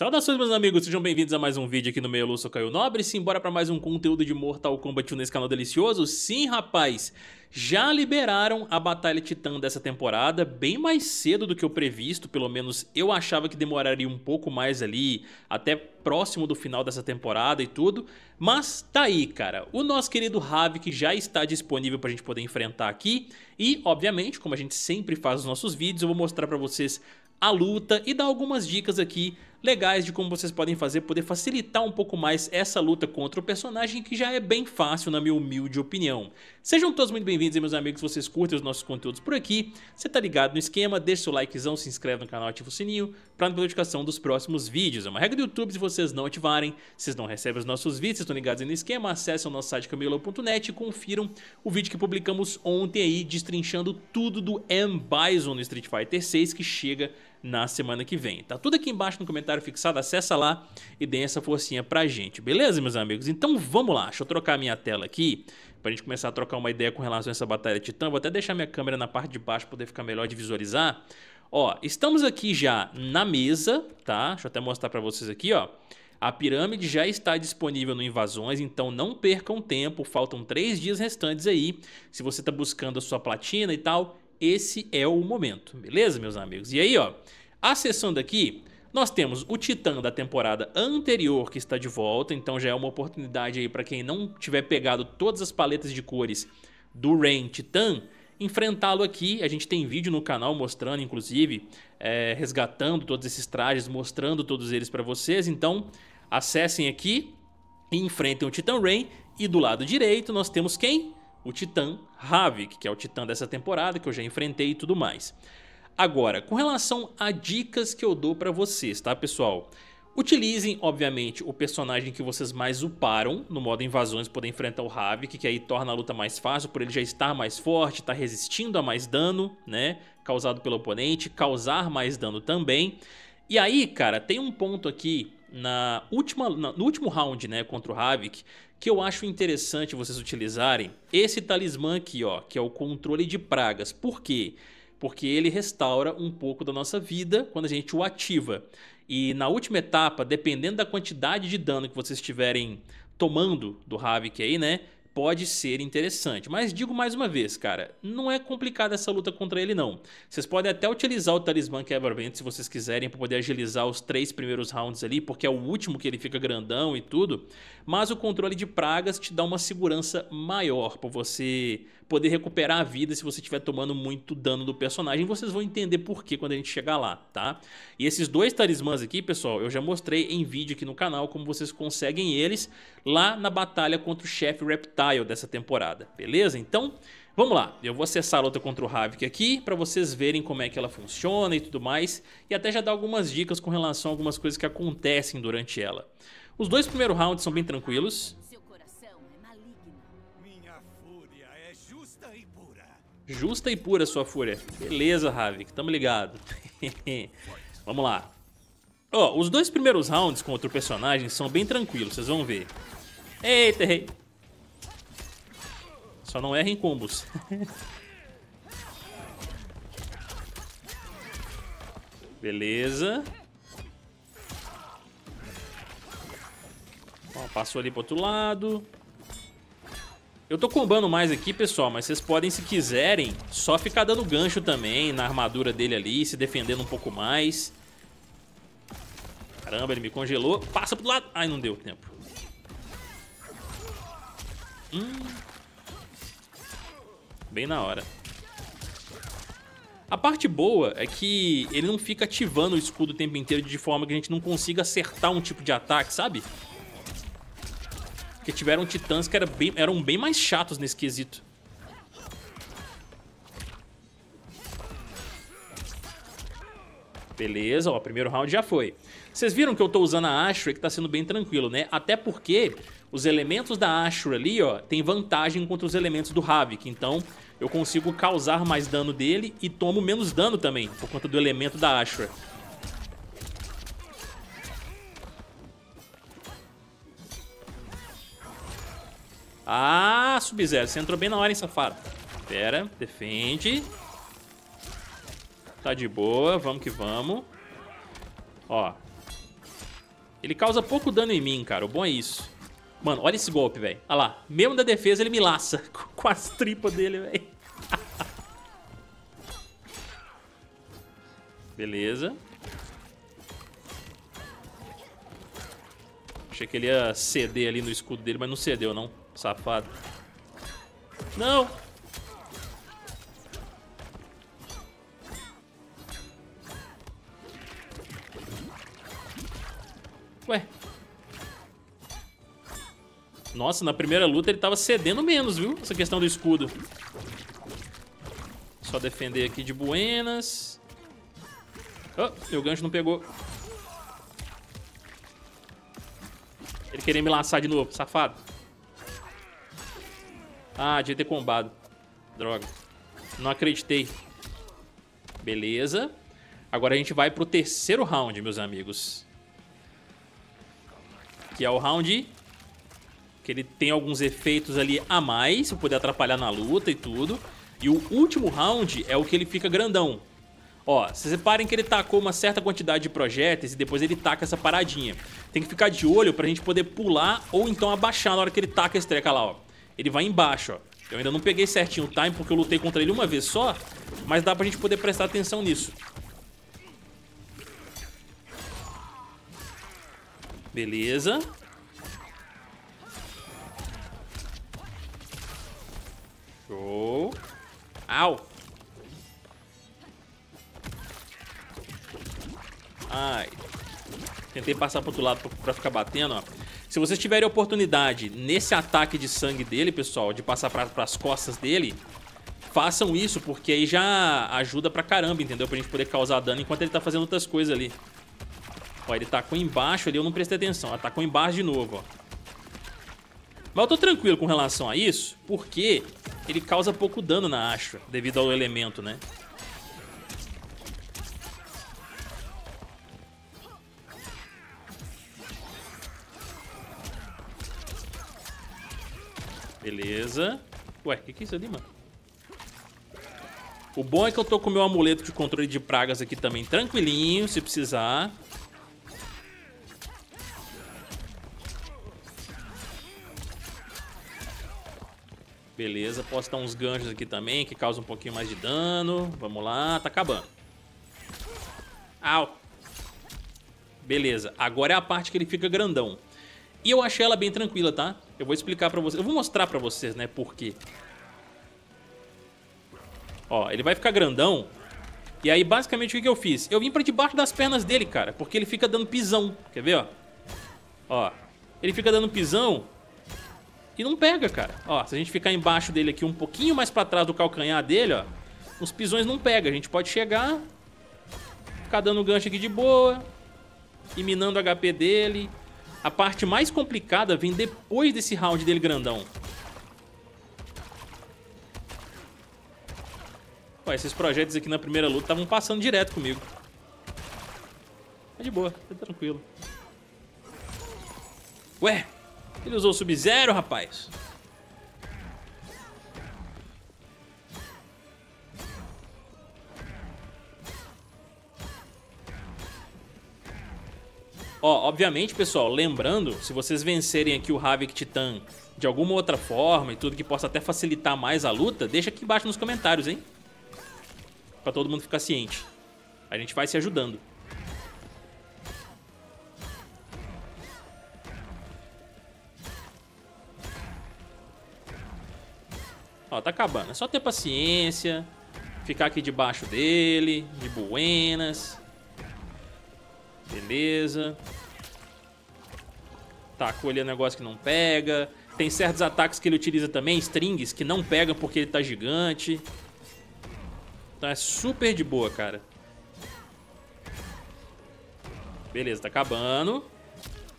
Saudações meus amigos, sejam bem-vindos a mais um vídeo aqui no Meio Lúcio Caio Nobre Sim, bora pra mais um conteúdo de Mortal Kombat 1 nesse canal delicioso? Sim, rapaz, já liberaram a Batalha Titã dessa temporada Bem mais cedo do que o previsto, pelo menos eu achava que demoraria um pouco mais ali Até próximo do final dessa temporada e tudo Mas tá aí, cara, o nosso querido Havik já está disponível pra gente poder enfrentar aqui E, obviamente, como a gente sempre faz nos nossos vídeos, eu vou mostrar pra vocês a luta e dar algumas dicas aqui legais de como vocês podem fazer, poder facilitar um pouco mais essa luta contra o personagem que já é bem fácil na minha humilde opinião. Sejam todos muito bem-vindos meus amigos, vocês curtem os nossos conteúdos por aqui, você tá ligado no esquema, deixa seu likezão, se inscreve no canal, ativa o sininho pra não perder notificação dos próximos vídeos. É uma regra do YouTube, se vocês não ativarem, vocês não recebem os nossos vídeos, vocês estão ligados aí no esquema, acessem o nosso site camilo.net e confiram o vídeo que publicamos ontem aí, destrinchando tudo do M. Bison no Street Fighter 6 que chega na semana que vem. Tá tudo aqui embaixo no comentário fixado, acessa lá e dê essa forcinha pra gente, beleza, meus amigos? Então vamos lá, deixa eu trocar a minha tela aqui pra gente começar a trocar uma ideia com relação a essa batalha titã. Vou até deixar minha câmera na parte de baixo pra poder ficar melhor de visualizar. Ó, estamos aqui já na mesa, tá? Deixa eu até mostrar pra vocês aqui, ó. A pirâmide já está disponível no Invasões, então não percam tempo, faltam três dias restantes aí. Se você está buscando a sua platina e tal, esse é o momento, beleza, meus amigos? E aí, ó, acessando aqui, nós temos o Titã da temporada anterior que está de volta, então já é uma oportunidade aí para quem não tiver pegado todas as paletas de cores do Rain Titã, enfrentá-lo aqui. A gente tem vídeo no canal mostrando, inclusive, é, resgatando todos esses trajes, mostrando todos eles para vocês. Então, acessem aqui e enfrentem o Titã Rain. E do lado direito nós temos quem? o Titã Havik, que é o Titã dessa temporada, que eu já enfrentei e tudo mais. Agora, com relação a dicas que eu dou para vocês, tá pessoal? Utilizem, obviamente, o personagem que vocês mais uparam no modo invasões poder enfrentar o Havik, que aí torna a luta mais fácil por ele já estar mais forte, estar tá resistindo a mais dano, né? Causado pelo oponente, causar mais dano também. E aí, cara, tem um ponto aqui na última, no último round, né, contra o Havik, que eu acho interessante vocês utilizarem esse talismã aqui, ó, que é o controle de pragas. Por quê? Porque ele restaura um pouco da nossa vida quando a gente o ativa. E na última etapa, dependendo da quantidade de dano que vocês estiverem tomando do Havik aí, né? pode ser interessante. Mas digo mais uma vez, cara, não é complicada essa luta contra ele não. Vocês podem até utilizar o talismã quebra-vento é se vocês quiserem para poder agilizar os três primeiros rounds ali, porque é o último que ele fica grandão e tudo. Mas o controle de pragas te dá uma segurança maior para você poder recuperar a vida se você estiver tomando muito dano do personagem. Vocês vão entender por que quando a gente chegar lá, tá? E esses dois talismãs aqui, pessoal, eu já mostrei em vídeo aqui no canal como vocês conseguem eles lá na batalha contra o chefe Reptile dessa temporada, beleza? Então... Vamos lá, eu vou acessar a luta contra o Havik aqui para vocês verem como é que ela funciona e tudo mais e até já dar algumas dicas com relação a algumas coisas que acontecem durante ela. Os dois primeiros rounds são bem tranquilos, Justa e pura sua fúria. Beleza, Havik, tamo ligado. Vamos lá. Ó, oh, os dois primeiros rounds contra o personagem são bem tranquilos, vocês vão ver. Eita, errei. Só não erra em combos. Beleza. passou ali pro outro lado. Eu tô combando mais aqui, pessoal, mas vocês podem, se quiserem, só ficar dando gancho também na armadura dele ali, se defendendo um pouco mais. Caramba, ele me congelou. Passa pro lado. Ai, não deu tempo. Hum. Bem na hora. A parte boa é que ele não fica ativando o escudo o tempo inteiro de forma que a gente não consiga acertar um tipo de ataque, sabe? Sabe? Porque tiveram titãs que bem, eram bem mais chatos nesse quesito. Beleza, ó, primeiro round já foi. Vocês viram que eu tô usando a Ashura, que tá sendo bem tranquilo, né? Até porque os elementos da Ashura ali, ó, tem vantagem contra os elementos do Havik. Então, eu consigo causar mais dano dele e tomo menos dano também, por conta do elemento da Ashura. Ah, Sub-Zero, você entrou bem na hora, hein, safado. Pera, defende. Tá de boa, vamos que vamos. Ó. Ele causa pouco dano em mim, cara. O bom é isso. Mano, olha esse golpe, velho. Olha lá. Mesmo da defesa, ele me laça com as tripas dele, velho. Beleza. Achei que ele ia ceder ali no escudo dele, mas não cedeu, não. Safado. Não! Ué. Nossa, na primeira luta ele tava cedendo menos, viu? Essa questão do escudo. Só defender aqui de buenas. Oh, meu gancho não pegou. Ele queria me laçar de novo, safado. Ah, devia ter combado. Droga. Não acreditei. Beleza. Agora a gente vai pro terceiro round, meus amigos. Que é o round que ele tem alguns efeitos ali a mais, eu poder atrapalhar na luta e tudo. E o último round é o que ele fica grandão. Ó, vocês reparem que ele tacou uma certa quantidade de projéteis e depois ele taca essa paradinha. Tem que ficar de olho pra gente poder pular ou então abaixar na hora que ele taca esse estreca lá, ó ele vai embaixo, ó. Eu ainda não peguei certinho o time porque eu lutei contra ele uma vez só, mas dá pra gente poder prestar atenção nisso. Beleza. Show. Au. Ai. Tentei passar pro outro lado pra, pra ficar batendo, ó. Se vocês tiverem oportunidade nesse ataque de sangue dele, pessoal, de passar para as costas dele, façam isso, porque aí já ajuda pra caramba, entendeu? Pra gente poder causar dano enquanto ele tá fazendo outras coisas ali. Ó, ele tacou tá embaixo ali, eu não prestei atenção. Ela tacou tá embaixo de novo, ó. Mas eu tô tranquilo com relação a isso, porque ele causa pouco dano na Ashra devido ao elemento, né? Beleza. Ué, o que, que é isso ali, mano? O bom é que eu tô com o meu amuleto de controle de pragas aqui também tranquilinho, se precisar. Beleza, posso dar uns ganchos aqui também, que causam um pouquinho mais de dano. Vamos lá, tá acabando. Au. Beleza, agora é a parte que ele fica grandão. E eu achei ela bem tranquila, tá? Eu vou explicar pra vocês. Eu vou mostrar pra vocês, né, por quê. Ó, ele vai ficar grandão. E aí, basicamente, o que, eu fiz? Eu vim pra debaixo das pernas dele, cara. Porque ele fica dando pisão. Quer ver, ó? Ó. Ele fica dando pisão. E não pega, cara. Ó, se a gente ficar embaixo dele aqui um pouquinho mais pra trás do calcanhar dele, ó. Os pisões não pega. A gente pode chegar. Ficar dando gancho aqui de boa. E minando o HP dele. A parte mais complicada vem depois desse round dele grandão. Ué, esses projetos aqui na primeira luta estavam passando direto comigo. Tá de boa, tá tranquilo. Ué, ele usou o Sub-Zero, rapaz. Ó, obviamente, pessoal, lembrando, se vocês vencerem aqui o Havik Titan de alguma outra forma e tudo que possa até facilitar mais a luta, deixa aqui embaixo nos comentários, hein? Pra todo mundo ficar ciente. A gente vai se ajudando. Ó, tá acabando. É só ter paciência, ficar aqui debaixo dele, de buenas... Beleza. Tá, colher é negócio que não pega. Tem certos ataques que ele utiliza também, strings, que não pegam porque ele tá gigante. Então é super de boa, cara. Beleza, tá acabando.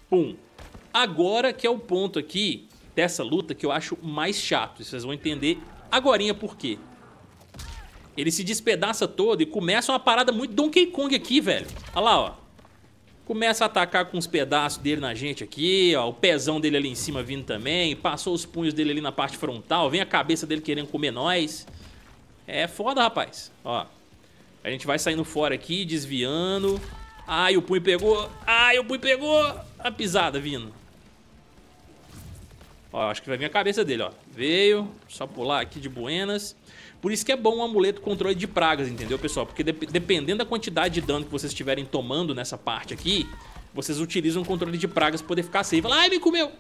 Pum. Agora que é o ponto aqui dessa luta que eu acho mais chato. Vocês vão entender agorinha por quê. Ele se despedaça todo e começa uma parada muito Donkey Kong aqui, velho. Olha lá, ó começa a atacar com os pedaços dele na gente aqui, ó, o pezão dele ali em cima vindo também, passou os punhos dele ali na parte frontal, vem a cabeça dele querendo comer nós. É foda, rapaz. Ó, a gente vai saindo fora aqui, desviando. Ai, o punho pegou. Ai, o punho pegou. A pisada vindo. Ó, acho que vai vir a cabeça dele, ó. Veio, só pular aqui de buenas. Por isso que é bom um amuleto controle de pragas, entendeu, pessoal? Porque de dependendo da quantidade de dano que vocês estiverem tomando nessa parte aqui, vocês utilizam o controle de pragas para poder ficar safe. Fala, ai, me comeu!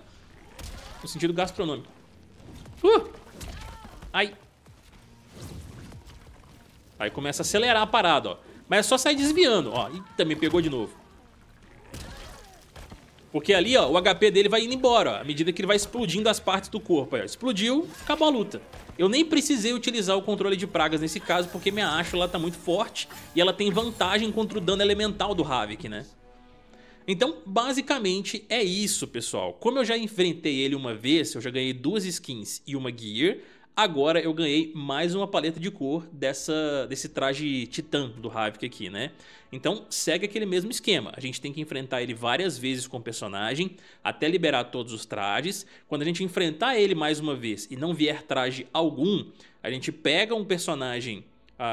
No sentido gastronômico. Uh! Ai. Aí começa a acelerar a parada, ó. Mas é só sair desviando, ó. Eita, me pegou de novo. Porque ali, ó, o HP dele vai indo embora, ó, à medida que ele vai explodindo as partes do corpo. Ó. Explodiu, acabou a luta. Eu nem precisei utilizar o controle de pragas nesse caso, porque minha ela tá muito forte e ela tem vantagem contra o dano elemental do Havik, né? Então, basicamente é isso, pessoal. Como eu já enfrentei ele uma vez, eu já ganhei duas skins e uma gear, Agora eu ganhei mais uma paleta de cor dessa, desse traje titã do Havik aqui, né? Então segue aquele mesmo esquema. A gente tem que enfrentar ele várias vezes com o personagem, até liberar todos os trajes. Quando a gente enfrentar ele mais uma vez e não vier traje algum, a gente pega um personagem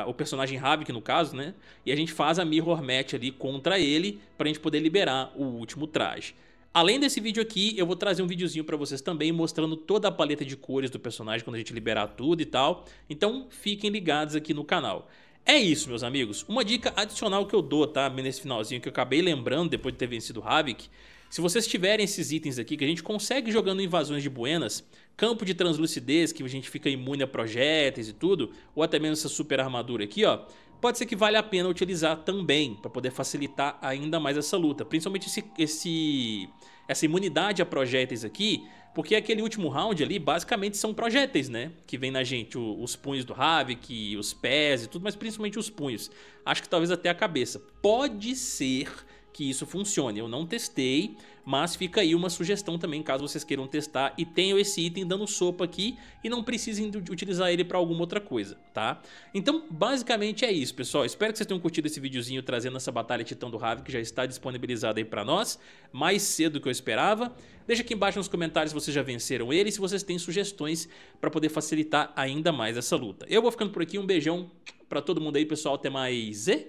Uh, o personagem Havik, no caso, né? E a gente faz a Mirror Match ali contra ele pra gente poder liberar o último traje. Além desse vídeo aqui, eu vou trazer um videozinho para vocês também mostrando toda a paleta de cores do personagem quando a gente liberar tudo e tal. Então fiquem ligados aqui no canal. É isso, meus amigos. Uma dica adicional que eu dou, tá? Nesse finalzinho que eu acabei lembrando depois de ter vencido o Havik. Se vocês tiverem esses itens aqui que a gente consegue jogando invasões de buenas, campo de translucidez que a gente fica imune a projéteis e tudo, ou até mesmo essa super armadura aqui, ó pode ser que valha a pena utilizar também para poder facilitar ainda mais essa luta. Principalmente esse, esse, essa imunidade a projéteis aqui, porque aquele último round ali basicamente são projéteis, né? Que vem na gente o, os punhos do Havik, os pés e tudo, mas principalmente os punhos. Acho que talvez até a cabeça. Pode ser que isso funcione. Eu não testei, mas fica aí uma sugestão também caso vocês queiram testar. E tenho esse item dando sopa aqui e não precisem utilizar ele para alguma outra coisa, tá? Então basicamente é isso, pessoal. Espero que vocês tenham curtido esse videozinho trazendo essa batalha Titã do Rave que já está disponibilizada aí para nós, mais cedo do que eu esperava. Deixa aqui embaixo nos comentários se vocês já venceram ele e se vocês têm sugestões para poder facilitar ainda mais essa luta. Eu vou ficando por aqui, um beijão para todo mundo aí, pessoal. Até mais e...